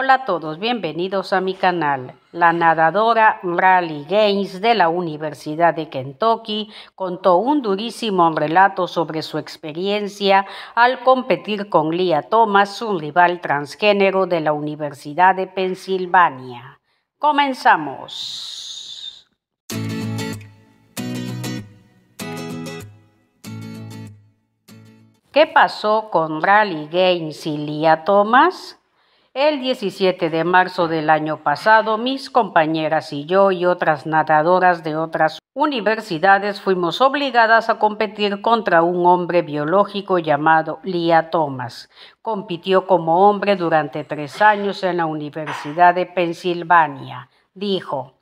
Hola a todos, bienvenidos a mi canal. La nadadora Raleigh Gaines de la Universidad de Kentucky contó un durísimo relato sobre su experiencia al competir con Lia Thomas, un rival transgénero de la Universidad de Pensilvania. Comenzamos. ¿Qué pasó con Raleigh Gaines y Lia Thomas? El 17 de marzo del año pasado, mis compañeras y yo y otras nadadoras de otras universidades fuimos obligadas a competir contra un hombre biológico llamado Lia Thomas. Compitió como hombre durante tres años en la Universidad de Pensilvania, dijo.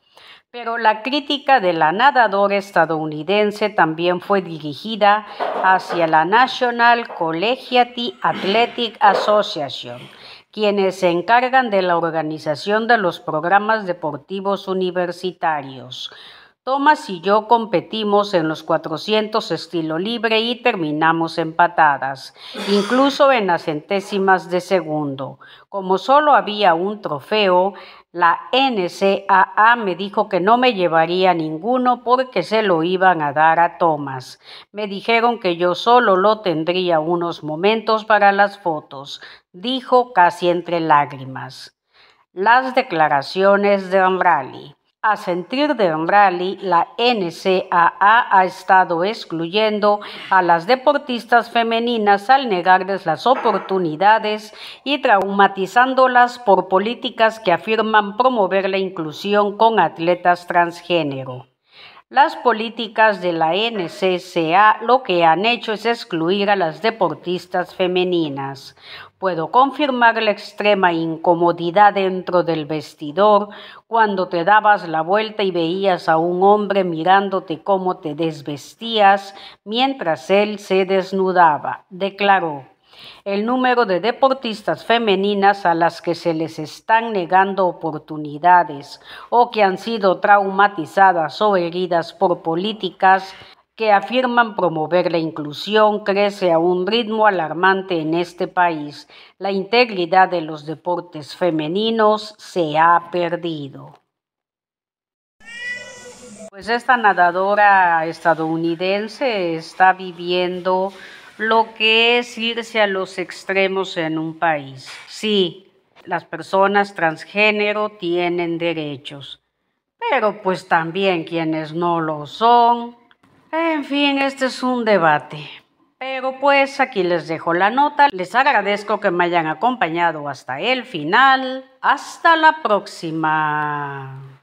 Pero la crítica de la nadadora estadounidense también fue dirigida hacia la National Collegiate Athletic Association quienes se encargan de la organización de los programas deportivos universitarios. Thomas y yo competimos en los 400 estilo libre y terminamos empatadas, incluso en las centésimas de segundo. Como solo había un trofeo, la NCAA me dijo que no me llevaría ninguno porque se lo iban a dar a Thomas. Me dijeron que yo solo lo tendría unos momentos para las fotos, dijo casi entre lágrimas. Las declaraciones de Ambrali. A sentir de rally, la NCAA ha estado excluyendo a las deportistas femeninas al negarles las oportunidades y traumatizándolas por políticas que afirman promover la inclusión con atletas transgénero. Las políticas de la NCCA lo que han hecho es excluir a las deportistas femeninas. Puedo confirmar la extrema incomodidad dentro del vestidor cuando te dabas la vuelta y veías a un hombre mirándote cómo te desvestías mientras él se desnudaba, declaró el número de deportistas femeninas a las que se les están negando oportunidades o que han sido traumatizadas o heridas por políticas que afirman promover la inclusión crece a un ritmo alarmante en este país. La integridad de los deportes femeninos se ha perdido. Pues esta nadadora estadounidense está viviendo lo que es irse a los extremos en un país. Sí, las personas transgénero tienen derechos, pero pues también quienes no lo son. En fin, este es un debate. Pero pues aquí les dejo la nota. Les agradezco que me hayan acompañado hasta el final. Hasta la próxima.